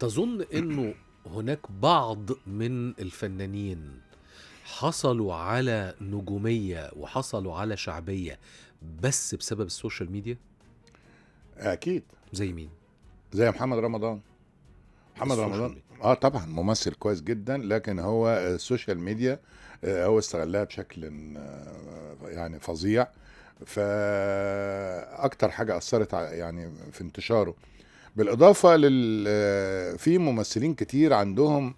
تظن انه هناك بعض من الفنانين حصلوا على نجوميه وحصلوا على شعبيه بس بسبب السوشيال ميديا اكيد زي مين زي محمد رمضان محمد رمضان اه طبعا ممثل كويس جدا لكن هو السوشيال ميديا آه، هو استغلها بشكل آه، يعني فظيع فاكتر حاجه اثرت يعني في انتشاره بالاضافه لل في ممثلين كتير عندهم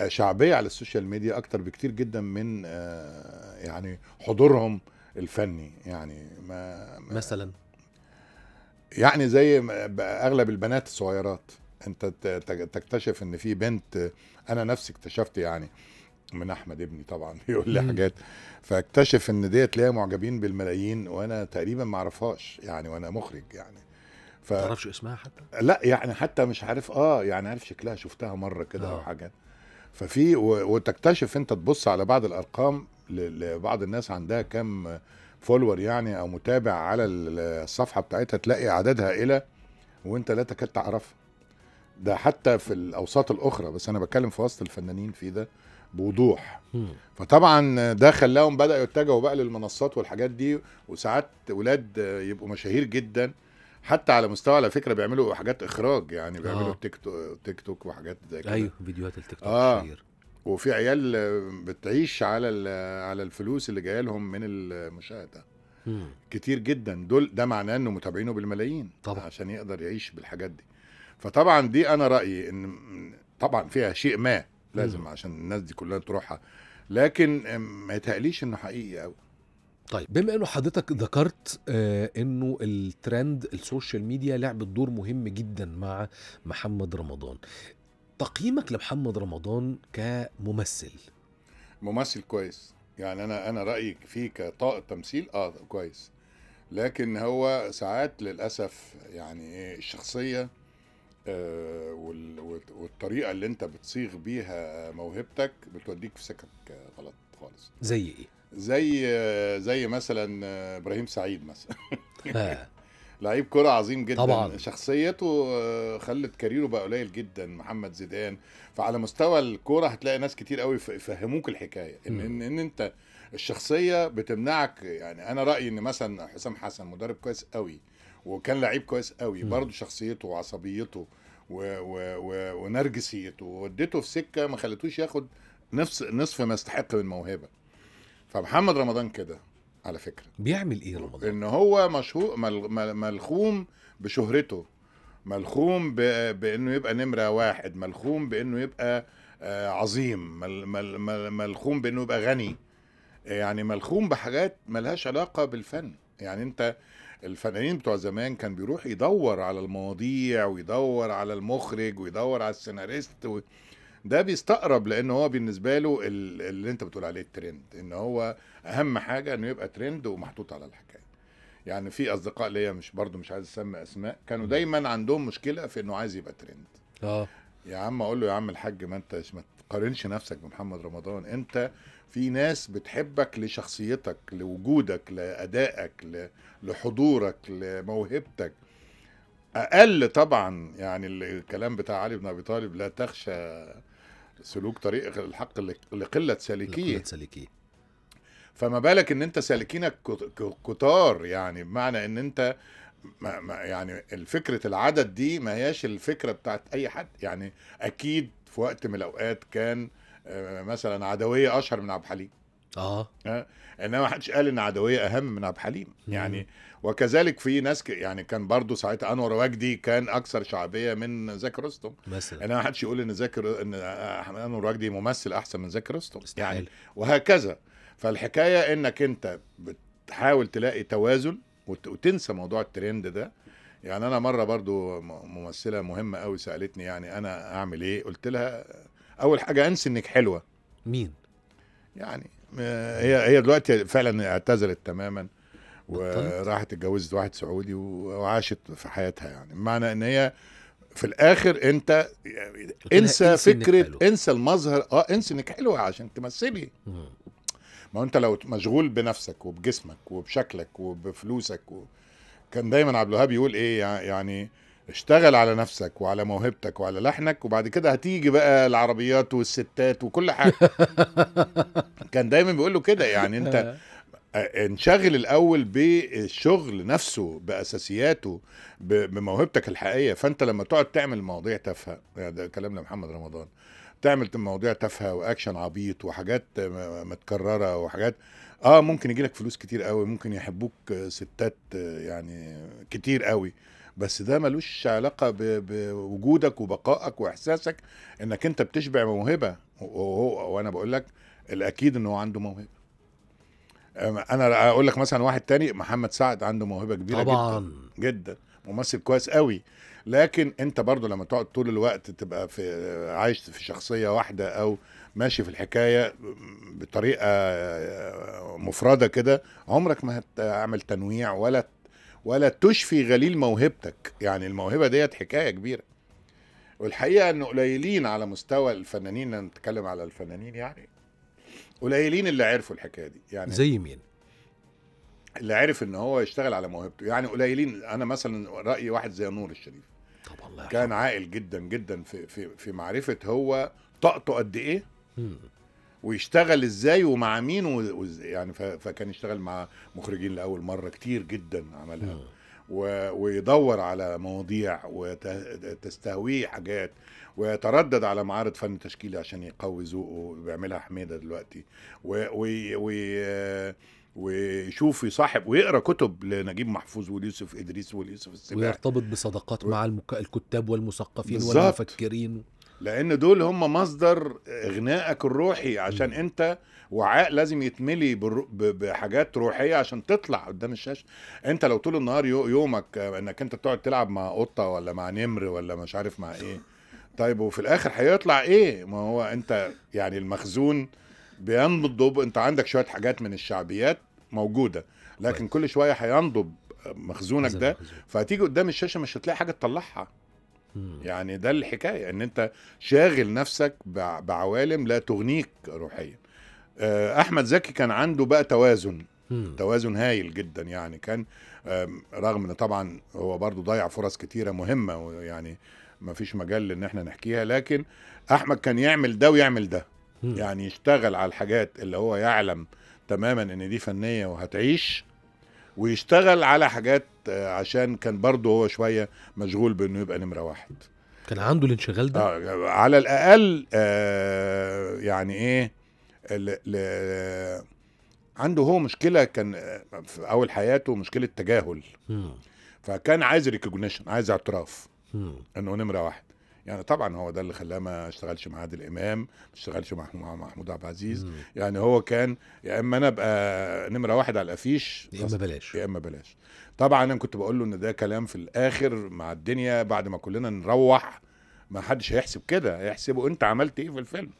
آه، شعبيه على السوشيال ميديا اكتر بكتير جدا من آه، يعني حضورهم الفني يعني ما مثلا يعني زي اغلب البنات الصغيرات انت تكتشف ان في بنت انا نفسي اكتشفت يعني من احمد ابني طبعا بيقول لي حاجات فاكتشف ان ديت ليها معجبين بالملايين وانا تقريبا ما اعرفهاش يعني وانا مخرج يعني ف... تعرفش اسمها حتى؟ لا يعني حتى مش عارف اه يعني عارف شكلها شفتها مره كده او آه. حاجه ففي و... وتكتشف انت تبص على بعض الارقام لبعض الناس عندها كم فولور يعني او متابع على الصفحه بتاعتها تلاقي اعدادها الى وانت لا تكاد تعرفها ده حتى في الاوساط الاخرى بس انا بتكلم في وسط الفنانين في ده بوضوح فطبعا ده خلاهم بداوا يتجهوا بقى للمنصات والحاجات دي وساعات ولاد يبقوا مشاهير جدا حتى على مستوى على فكره بيعملوا حاجات اخراج يعني بيعملوا آه. تيك توك تيك توك وحاجات زي كده ايوه فيديوهات التيك توك آه. كتير وفي عيال بتعيش على على الفلوس اللي جايه لهم من المشاهده مم. كتير جدا دول ده معناه انه متابعينه بالملايين طبعا عشان يقدر يعيش بالحاجات دي فطبعا دي انا رايي ان طبعا فيها شيء ما لازم مم. عشان الناس دي كلها تروحها لكن ما يتهيأليش انه حقيقي قوي طيب بما انه حضرتك ذكرت آه انه الترند السوشيال ميديا لعبت دور مهم جدا مع محمد رمضان تقييمك لمحمد رمضان كممثل ممثل كويس يعني انا انا رايي فيه كطاقه تمثيل اه كويس لكن هو ساعات للاسف يعني إيه، الشخصيه آه، والطريقه اللي انت بتصيغ بيها موهبتك بتوديك في سكك غلط خالص زي ايه زي زي مثلا آه، ابراهيم سعيد مثلا آه. لعيب كرة عظيم جدا طبعا. شخصيته آه، خلت كاريره بقى قليل جدا محمد زيدان فعلى مستوى الكوره هتلاقي ناس كتير قوي يفهموك الحكايه ان ان, إن انت الشخصيه بتمنعك يعني انا رايي ان مثلا حسام حسن مدرب كويس قوي وكان لعيب كويس قوي برضو شخصيته وعصبيته و و و ونرجسيته وودته في سكه ما خلتوش ياخد نفس نصف ما يستحق من موهبه فمحمد رمضان كده على فكره بيعمل ايه رمضان؟ ان هو مشهور ملخوم بشهرته ملخوم بانه يبقى نمره واحد ملخوم بانه يبقى آه، عظيم ملخوم بانه يبقى غني يعني ملخوم بحاجات ملهاش علاقه بالفن يعني انت الفنانين بتوع زمان كان بيروح يدور على المواضيع ويدور على المخرج ويدور على السيناريست و... ده بيستقرب لان هو بالنسبه له اللي انت بتقول عليه الترند ان هو اهم حاجه انه يبقى ترند ومحطوط على الحكايه يعني في اصدقاء ليا مش برضو مش عايز اسمي اسماء كانوا دايما عندهم مشكله في انه عايز يبقى ترند اه يا عم اقول له يا عم الحاج ما انت ما تقارنش نفسك بمحمد رمضان انت في ناس بتحبك لشخصيتك لوجودك لادائك لحضورك لموهبتك اقل طبعا يعني الكلام بتاع علي بن ابي طالب لا تخشى سلوك طريق الحق لقله سالكيه لقله سالكيه فما بالك ان انت سالكينك كتار يعني بمعنى ان انت ما ما يعني الفكرة العدد دي ما هياش الفكرة بتاعت أي حد يعني أكيد في وقت من الأوقات كان آه، مثلا عدوية أشهر من عبد الحليم آه. اه انما حدش قال ان عدويه اهم من عبد الحليم يعني وكذلك في ناس ك... يعني كان برضه ساعتها انور وجدي كان اكثر شعبيه من زكي رستم مثلا انما حدش يقول ان زكي ان انور وجدي ممثل احسن من زكي رستم يعني وهكذا فالحكايه انك انت بتحاول تلاقي توازن وت... وتنسى موضوع الترند ده يعني انا مره برضو ممثله مهمه قوي سالتني يعني انا اعمل ايه قلت لها اول حاجه انسي انك حلوه مين يعني هي هي دلوقتي فعلا اعتزلت تماما وراحت اتجوزت واحد سعودي وعاشت في حياتها يعني بمعنى ان هي في الاخر انت انسى فكره انسى المظهر اه انسى انك حلوه عشان تمثلي ما انت لو مشغول بنفسك وبجسمك وبشكلك وبفلوسك و... كان دايما عبد الوهاب يقول ايه يعني اشتغل على نفسك وعلى موهبتك وعلى لحنك وبعد كده هتيجي بقى العربيات والستات وكل حاجه كان دايما بيقول له كده يعني انت آه. آه، انشغل الاول بالشغل نفسه باساسياته بموهبتك الحقيقيه فانت لما تقعد تعمل مواضيع تافهه يعني ده كلام لمحمد رمضان تعمل مواضيع تافهه واكشن عبيط وحاجات متكرره وحاجات اه ممكن يجيلك فلوس كتير قوي ممكن يحبوك ستات يعني كتير قوي بس ده ملوش علاقه بوجودك وبقائك واحساسك انك انت بتشبع موهبه وهو وانا بقول لك الاكيد ان هو عنده موهبه انا اقول لك مثلا واحد تاني محمد سعد عنده موهبه كبيره طبعا جدا جدا ممثل كويس قوي لكن انت برضو لما تقعد طول الوقت تبقى في عايش في شخصيه واحده او ماشي في الحكايه بطريقه آه، مفرده كده عمرك ما هتعمل تنويع ولا ولا تشفي غليل موهبتك يعني الموهبه ديت حكايه كبيره والحقيقه ان قليلين على مستوى الفنانين انا بتكلم على الفنانين يعني قليلين اللي عرفوا الحكايه دي يعني زي مين اللي عرف ان هو يشتغل على موهبته يعني قليلين انا مثلا رايي واحد زي نور الشريف طب الله كان عاقل جدا جدا في في في معرفه هو طاقته قد ايه ويشتغل ازاي ومع مين و... يعني ف... فكان يشتغل مع مخرجين لاول مره كتير جدا عملها و... ويدور على مواضيع وتستهويه وت... حاجات ويتردد على معارض فن تشكيلي عشان يقوي ذوقه بيعملها حميده دلوقتي و... و... و... ويشوف يصاحب ويقرا كتب لنجيب محفوظ وليوسف ادريس وليوسف السباع ويرتبط بصداقات و... مع المك... الكتاب والمثقفين والمفكرين لان دول هم مصدر اغنائك الروحي عشان انت وعاء لازم يتملي بحاجات روحيه عشان تطلع قدام الشاشه انت لو طول النهار يومك انك انت بتقعد تلعب مع قطه ولا مع نمر ولا مش عارف مع ايه طيب وفي الاخر هيطلع ايه ما هو انت يعني المخزون بينضب انت عندك شويه حاجات من الشعبيات موجوده لكن كل شويه هينضب مخزونك ده فهتيجي قدام الشاشه مش هتلاقي حاجه تطلعها يعني ده الحكايه ان انت شاغل نفسك بعوالم لا تغنيك روحيا آه، احمد زكي كان عنده بقى توازن توازن هايل جدا يعني كان رغم ان طبعا هو برضو ضيع فرص كتيره مهمه ويعني ما فيش مجال ان احنا نحكيها لكن احمد كان يعمل ده ويعمل ده يعني يشتغل على الحاجات اللي هو يعلم تماما ان دي فنيه وهتعيش ويشتغل على حاجات آه، عشان كان برضه هو شويه مشغول بانه يبقى نمره واحد كان عنده الانشغال ده آه, آه، على الاقل آه يعني ايه ل ل عنده هو مشكله كان آه، في اول حياته مشكله تجاهل م. فكان عايز ريكوجنيشن عايز اعتراف انه نمره واحد يعني طبعا هو ده اللي خلاه ما اشتغلش مع عادل امام ما اشتغلش مع محمود عبد العزيز يعني هو كان يا اما انا ابقى نمره واحد على الافيش يا اما بلاش يا اما بلاش طبعا انا كنت بقول له ان ده كلام في الاخر مع الدنيا بعد ما كلنا نروح ما حدش هيحسب كده هيحسبه انت عملت ايه في الفيلم